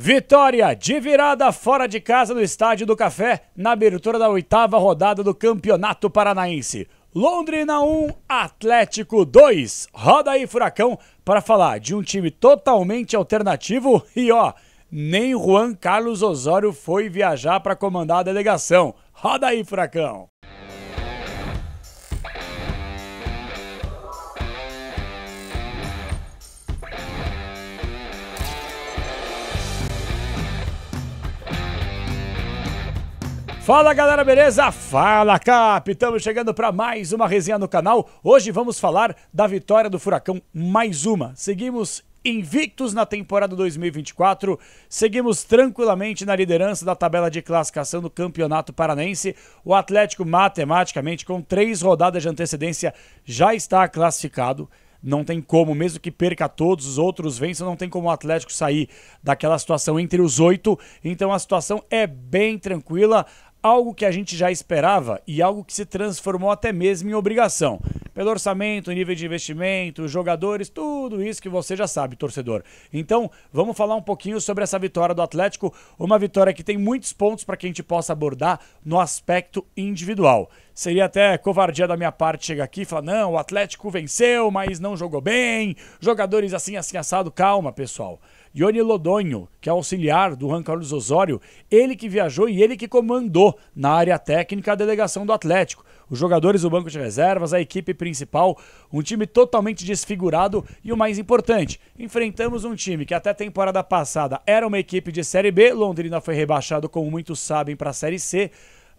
Vitória de virada fora de casa no Estádio do Café, na abertura da oitava rodada do Campeonato Paranaense. Londrina 1, Atlético 2. Roda aí, Furacão, para falar de um time totalmente alternativo e ó, nem Juan Carlos Osório foi viajar para comandar a delegação. Roda aí, Furacão. Fala galera, beleza? Fala Cap! Estamos chegando para mais uma resenha no canal. Hoje vamos falar da vitória do Furacão, mais uma. Seguimos invictos na temporada 2024, seguimos tranquilamente na liderança da tabela de classificação do Campeonato Paranense. O Atlético, matematicamente, com três rodadas de antecedência, já está classificado não tem como, mesmo que perca todos os outros, vença, não tem como o Atlético sair daquela situação entre os oito. Então a situação é bem tranquila algo que a gente já esperava e algo que se transformou até mesmo em obrigação. Pelo orçamento, nível de investimento, jogadores, tudo isso que você já sabe, torcedor. Então, vamos falar um pouquinho sobre essa vitória do Atlético, uma vitória que tem muitos pontos para que a gente possa abordar no aspecto individual. Seria até covardia da minha parte chegar aqui e falar: não, o Atlético venceu, mas não jogou bem, jogadores assim, assim, assado. Calma, pessoal. Ione Lodonho, que é auxiliar do Juan Carlos Osório, ele que viajou e ele que comandou na área técnica a delegação do Atlético. Os jogadores do banco de reservas, a equipe principal, um time totalmente desfigurado e o mais importante, enfrentamos um time que até a temporada passada era uma equipe de Série B, Londrina foi rebaixado, como muitos sabem, para a Série C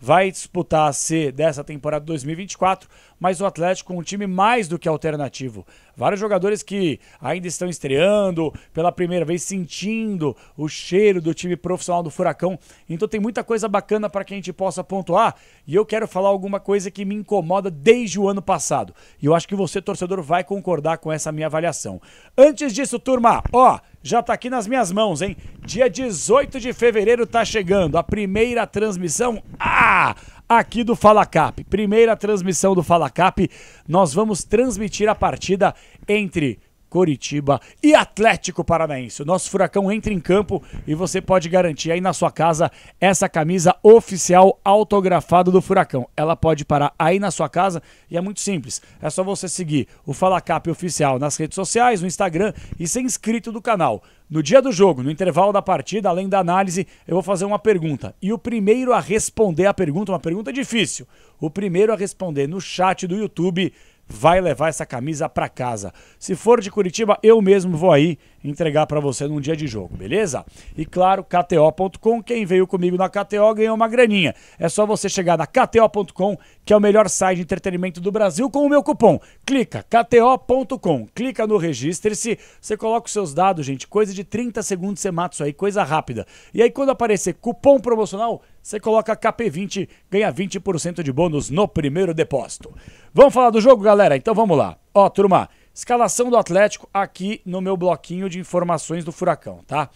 vai disputar a C dessa temporada 2024, mas o Atlético é um time mais do que alternativo. Vários jogadores que ainda estão estreando, pela primeira vez sentindo o cheiro do time profissional do Furacão. Então tem muita coisa bacana para que a gente possa pontuar. E eu quero falar alguma coisa que me incomoda desde o ano passado. E eu acho que você, torcedor, vai concordar com essa minha avaliação. Antes disso, turma, ó já está aqui nas minhas mãos, hein? Dia 18 de fevereiro está chegando a primeira transmissão. Ah! Aqui do Fala Cap. Primeira transmissão do Fala Cap. Nós vamos transmitir a partida entre Coritiba e Atlético Paranaense. O nosso furacão entra em campo e você pode garantir aí na sua casa essa camisa oficial autografada do furacão. Ela pode parar aí na sua casa e é muito simples. É só você seguir o Fala Cap oficial nas redes sociais, no Instagram e ser inscrito do canal. No dia do jogo, no intervalo da partida, além da análise, eu vou fazer uma pergunta. E o primeiro a responder a pergunta, uma pergunta difícil, o primeiro a responder no chat do YouTube vai levar essa camisa para casa. Se for de Curitiba, eu mesmo vou aí entregar para você num dia de jogo, beleza? E claro, KTO.com, quem veio comigo na KTO ganhou uma graninha. É só você chegar na KTO.com, que é o melhor site de entretenimento do Brasil, com o meu cupom. Clica, KTO.com, clica no registre-se, você coloca os seus dados, gente, coisa de 30 segundos você mata isso aí, coisa rápida. E aí quando aparecer cupom promocional, você coloca KP20, ganha 20% de bônus no primeiro depósito. Vamos falar do jogo, galera? Então vamos lá. Ó, turma, escalação do Atlético aqui no meu bloquinho de informações do Furacão, tá?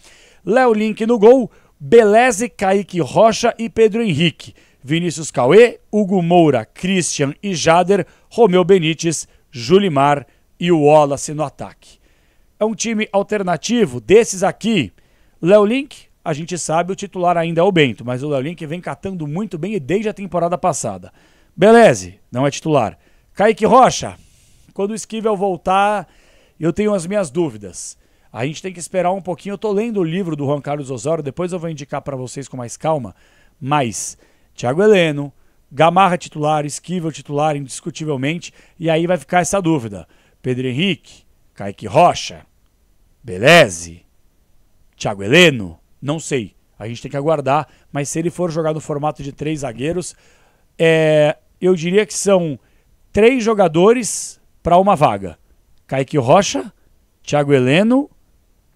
Léo Link no gol, Beleze, Kaique Rocha e Pedro Henrique. Vinícius Cauê, Hugo Moura, Christian e Jader, Romeu Benítez, Julimar e o Wallace no ataque. É um time alternativo desses aqui. Léo Link, a gente sabe o titular ainda é o Bento, mas o Léo Link vem catando muito bem e desde a temporada passada. Beleze, não é titular. Kaique Rocha, quando o Esquivel voltar, eu tenho as minhas dúvidas. A gente tem que esperar um pouquinho. Eu tô lendo o livro do Juan Carlos Osório, depois eu vou indicar para vocês com mais calma. Mas Thiago Heleno, Gamarra titular, Esquivel titular, indiscutivelmente, e aí vai ficar essa dúvida. Pedro Henrique, Kaique Rocha, Beleze, Thiago Heleno, não sei. A gente tem que aguardar. Mas se ele for jogar no formato de três zagueiros, é, eu diria que são três jogadores para uma vaga: Kaique Rocha, Thiago Heleno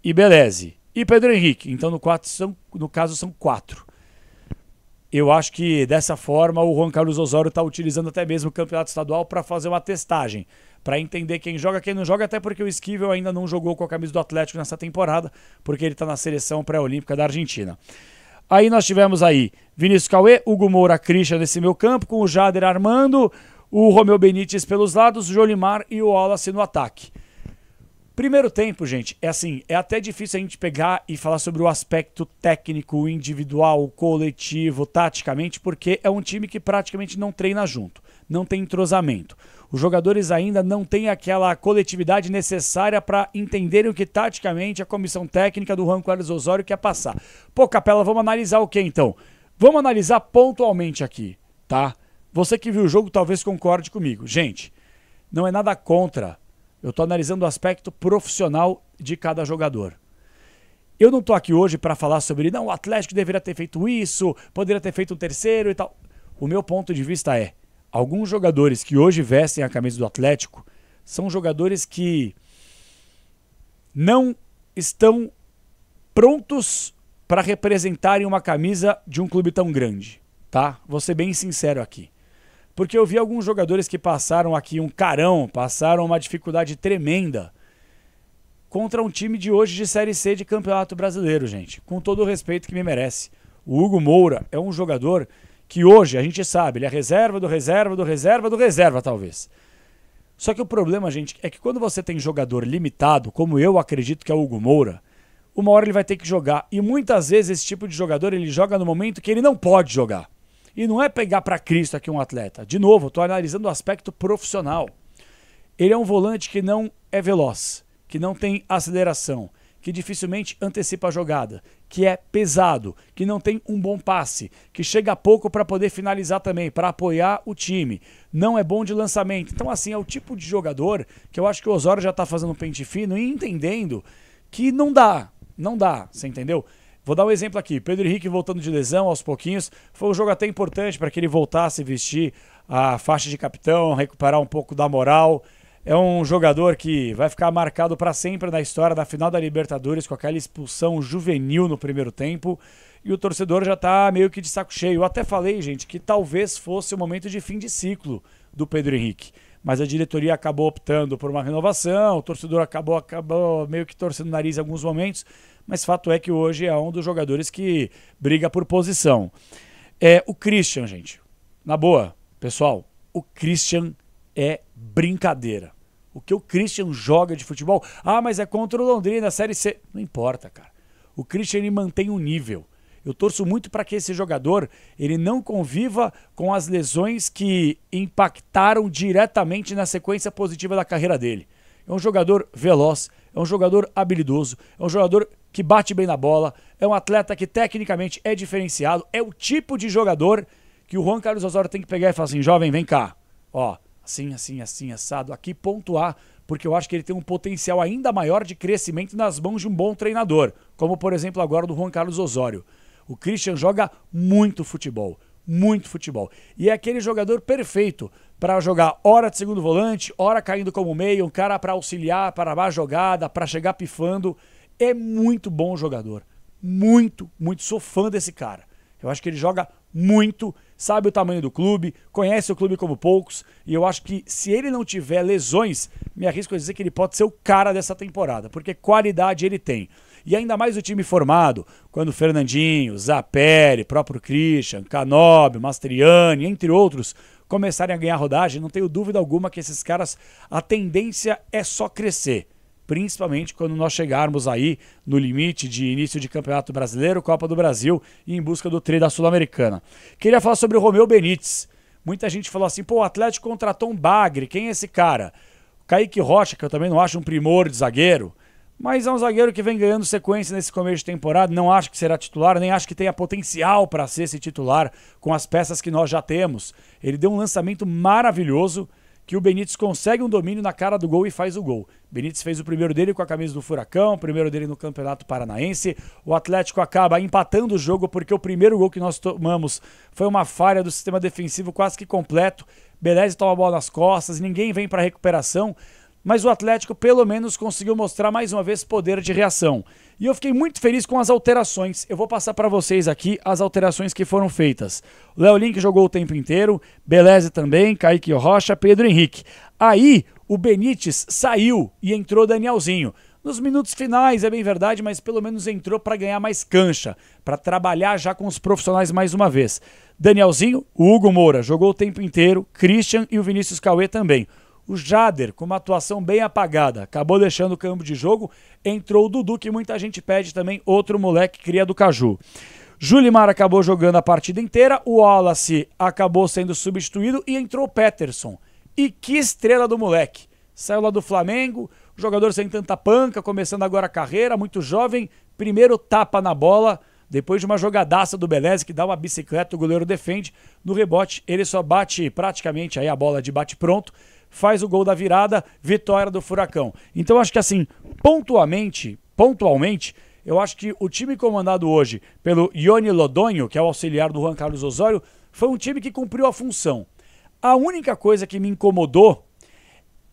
e Beleze. E Pedro Henrique. Então, no, quatro são, no caso, são quatro. Eu acho que dessa forma o Juan Carlos Osório está utilizando até mesmo o campeonato estadual para fazer uma testagem para entender quem joga, quem não joga, até porque o Esquivel ainda não jogou com a camisa do Atlético nessa temporada, porque ele está na seleção pré-olímpica da Argentina. Aí nós tivemos aí Vinícius Cauê, Hugo Moura, Christian nesse meu campo, com o Jader armando, o Romeu Benítez pelos lados, o Jolimar e o Wallace no ataque. Primeiro tempo, gente, é assim, é até difícil a gente pegar e falar sobre o aspecto técnico, individual, coletivo, taticamente, porque é um time que praticamente não treina junto não tem entrosamento. Os jogadores ainda não têm aquela coletividade necessária para entenderem o que taticamente a comissão técnica do Juan Carlos Osório quer passar. Pô, Capela, vamos analisar o que então? Vamos analisar pontualmente aqui, tá? Você que viu o jogo talvez concorde comigo. Gente, não é nada contra. Eu estou analisando o aspecto profissional de cada jogador. Eu não estou aqui hoje para falar sobre, não, o Atlético deveria ter feito isso, poderia ter feito um terceiro e tal. O meu ponto de vista é, alguns jogadores que hoje vestem a camisa do Atlético são jogadores que não estão prontos para representarem uma camisa de um clube tão grande, tá? Vou ser bem sincero aqui. Porque eu vi alguns jogadores que passaram aqui um carão, passaram uma dificuldade tremenda contra um time de hoje de Série C de Campeonato Brasileiro, gente. Com todo o respeito que me merece. O Hugo Moura é um jogador que hoje a gente sabe, ele é reserva do reserva do reserva do reserva, talvez. Só que o problema, gente, é que quando você tem jogador limitado, como eu acredito que é o Hugo Moura, uma hora ele vai ter que jogar. E muitas vezes esse tipo de jogador ele joga no momento que ele não pode jogar. E não é pegar para Cristo aqui um atleta. De novo, estou analisando o aspecto profissional. Ele é um volante que não é veloz, que não tem aceleração, que dificilmente antecipa a jogada, que é pesado, que não tem um bom passe, que chega pouco para poder finalizar também, para apoiar o time, não é bom de lançamento. Então, assim, é o tipo de jogador que eu acho que o Osório já está fazendo um pente fino e entendendo que não dá, não dá, você entendeu? Vou dar um exemplo aqui. Pedro Henrique voltando de lesão aos pouquinhos. Foi um jogo até importante para que ele voltasse a vestir a faixa de capitão, recuperar um pouco da moral. É um jogador que vai ficar marcado para sempre na história da final da Libertadores com aquela expulsão juvenil no primeiro tempo. E o torcedor já está meio que de saco cheio. Eu até falei, gente, que talvez fosse o momento de fim de ciclo do Pedro Henrique. Mas a diretoria acabou optando por uma renovação, o torcedor acabou, acabou meio que torcendo o nariz em alguns momentos. Mas fato é que hoje é um dos jogadores que briga por posição. É o Christian, gente. Na boa, pessoal, o Christian é brincadeira o que o Christian joga de futebol. Ah, mas é contra o Londrina, Série C. Não importa, cara. O Christian ele mantém o um nível. Eu torço muito para que esse jogador ele não conviva com as lesões que impactaram diretamente na sequência positiva da carreira dele. É um jogador veloz, é um jogador habilidoso, é um jogador que bate bem na bola, é um atleta que tecnicamente é diferenciado, é o tipo de jogador que o Juan Carlos Osório tem que pegar e falar assim: jovem, vem cá, ó, assim, assim, assim, assado, aqui pontuar, porque eu acho que ele tem um potencial ainda maior de crescimento nas mãos de um bom treinador, como por exemplo agora do Juan Carlos Osório. O Christian joga muito futebol, muito futebol. E é aquele jogador perfeito para jogar hora de segundo volante, hora caindo como meio, um cara para auxiliar, para a jogada, para chegar pifando. É muito bom jogador. Muito, muito. Sou fã desse cara. Eu acho que ele joga muito, sabe o tamanho do clube, conhece o clube como poucos, e eu acho que se ele não tiver lesões, me arrisco a dizer que ele pode ser o cara dessa temporada, porque qualidade ele tem. E ainda mais o time formado, quando Fernandinho, Zapelli, próprio Christian, Canob, Mastriani, entre outros, começarem a ganhar rodagem, não tenho dúvida alguma que esses caras, a tendência é só crescer principalmente quando nós chegarmos aí no limite de início de Campeonato Brasileiro, Copa do Brasil e em busca do tri da Sul-Americana. Queria falar sobre o Romeu Benítez. Muita gente falou assim, pô, o Atlético contratou um bagre, quem é esse cara? O Kaique Rocha, que eu também não acho um primor de zagueiro, mas é um zagueiro que vem ganhando sequência nesse começo de temporada. Não acho que será titular, nem acho que tenha potencial para ser esse titular com as peças que nós já temos. Ele deu um lançamento maravilhoso que o Benítez consegue um domínio na cara do gol e faz o gol. Benítez fez o primeiro dele com a camisa do Furacão, o primeiro dele no Campeonato Paranaense. O Atlético acaba empatando o jogo porque o primeiro gol que nós tomamos foi uma falha do sistema defensivo quase que completo. Beleza toma a bola nas costas, ninguém vem para recuperação mas o Atlético pelo menos conseguiu mostrar mais uma vez poder de reação. E eu fiquei muito feliz com as alterações. Eu vou passar para vocês aqui as alterações que foram feitas. Léo Link jogou o tempo inteiro, Beleza também, Kaique Rocha, Pedro Henrique. Aí o Benítez saiu e entrou Danielzinho. Nos minutos finais, é bem verdade, mas pelo menos entrou para ganhar mais cancha, para trabalhar já com os profissionais mais uma vez. Danielzinho, o Hugo Moura jogou o tempo inteiro, Christian e o Vinícius Cauê também. O Jader, com uma atuação bem apagada, acabou deixando o campo de jogo. Entrou o Dudu, que muita gente pede também, outro moleque cria do Caju. Julimar acabou jogando a partida inteira, o Wallace acabou sendo substituído e entrou o Peterson. E que estrela do moleque! Saiu lá do Flamengo, jogador sem tanta panca, começando agora a carreira, muito jovem, primeiro tapa na bola, depois de uma jogadaça do Beleze, que dá uma bicicleta, o goleiro defende, no rebote ele só bate praticamente aí a bola de bate pronto, faz o gol da virada, vitória do Furacão. Então acho que assim, pontualmente, pontualmente, eu acho que o time comandado hoje pelo Ione Lodonho, que é o auxiliar do Juan Carlos Osório, foi um time que cumpriu a função. A única coisa que me incomodou,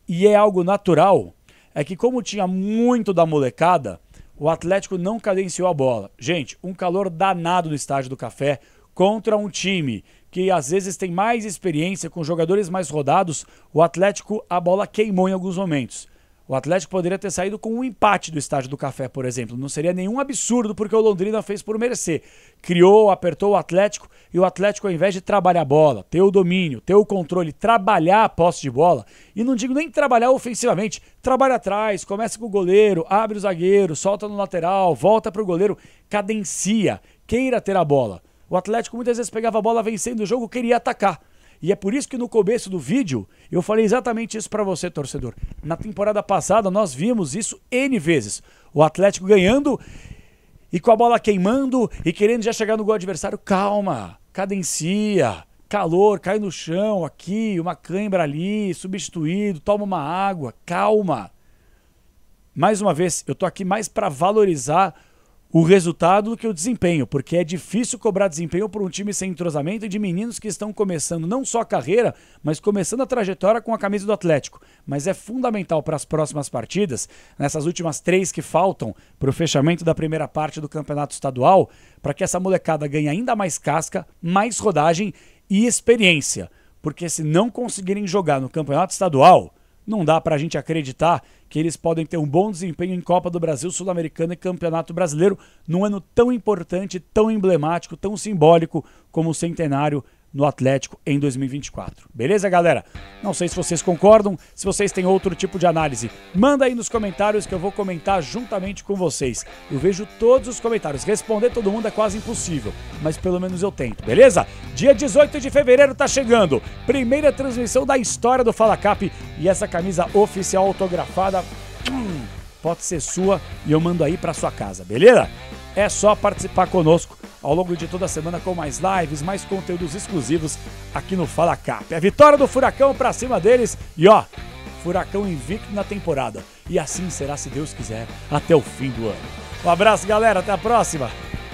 e é algo natural, é que como tinha muito da molecada, o Atlético não cadenciou a bola. Gente, um calor danado no estádio do Café contra um time que às vezes tem mais experiência, com jogadores mais rodados, o Atlético a bola queimou em alguns momentos. O Atlético poderia ter saído com um empate do Estádio do Café, por exemplo. Não seria nenhum absurdo porque o Londrina fez por merecer. Criou, apertou o Atlético e o Atlético, ao invés de trabalhar a bola, ter o domínio, ter o controle, trabalhar a posse de bola, e não digo nem trabalhar ofensivamente, trabalha atrás, começa com o goleiro, abre o zagueiro, solta no lateral, volta para o goleiro, cadencia, queira ter a bola. O Atlético muitas vezes pegava a bola vencendo o jogo, queria atacar. E é por isso que no começo do vídeo eu falei exatamente isso para você, torcedor. Na temporada passada nós vimos isso N vezes. O Atlético ganhando e com a bola queimando e querendo já chegar no gol adversário. Calma, cadencia, calor, cai no chão aqui, uma cãibra ali, substituído, toma uma água, calma. Mais uma vez, eu tô aqui mais para valorizar o resultado do que o desempenho, porque é difícil cobrar desempenho por um time sem entrosamento e de meninos que estão começando não só a carreira, mas começando a trajetória com a camisa do Atlético. Mas é fundamental para as próximas partidas, nessas últimas três que faltam para o fechamento da primeira parte do campeonato estadual, para que essa molecada ganhe ainda mais casca, mais rodagem e experiência. Porque se não conseguirem jogar no campeonato estadual, não dá para a gente acreditar que eles podem ter um bom desempenho em Copa do Brasil, Sul-Americana e Campeonato Brasileiro num ano tão importante, tão emblemático, tão simbólico como o centenário no Atlético em 2024. Beleza, galera? Não sei se vocês concordam, se vocês têm outro tipo de análise, manda aí nos comentários que eu vou comentar juntamente com vocês. Eu vejo todos os comentários, responder todo mundo é quase impossível, mas pelo menos eu tento, beleza? Dia 18 de fevereiro tá chegando, primeira transmissão da história do Fala Cap e essa camisa oficial autografada hum, pode ser sua e eu mando aí para sua casa, beleza? É só participar conosco ao longo de toda a semana com mais lives, mais conteúdos exclusivos aqui no Fala Cap. É a vitória do Furacão para cima deles e ó, Furacão invicto na temporada. E assim será se Deus quiser até o fim do ano. Um abraço, galera, até a próxima.